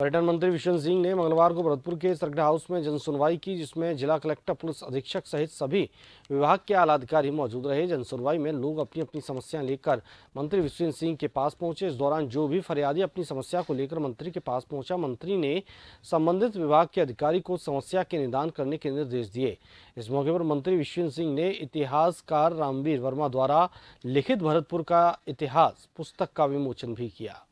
पर्यटन मंत्री विश्व सिंह ने मंगलवार को भरतपुर के सर्किट हाउस में जनसुनवाई की जिसमें जिला कलेक्टर पुलिस अधीक्षक सहित सभी विभाग के आला अधिकारी मौजूद रहे जनसुनवाई में लोग अपनी अपनी समस्याएं लेकर मंत्री विश्व सिंह के पास पहुंचे इस दौरान जो भी फरियादी अपनी समस्या को लेकर मंत्री के पास पहुंचा मंत्री ने संबंधित विभाग के अधिकारी को समस्या के निदान करने के निर्देश दिए इस मौके पर मंत्री विश्व सिंह ने इतिहासकार रामवीर वर्मा द्वारा लिखित भरतपुर का इतिहास पुस्तक का विमोचन भी किया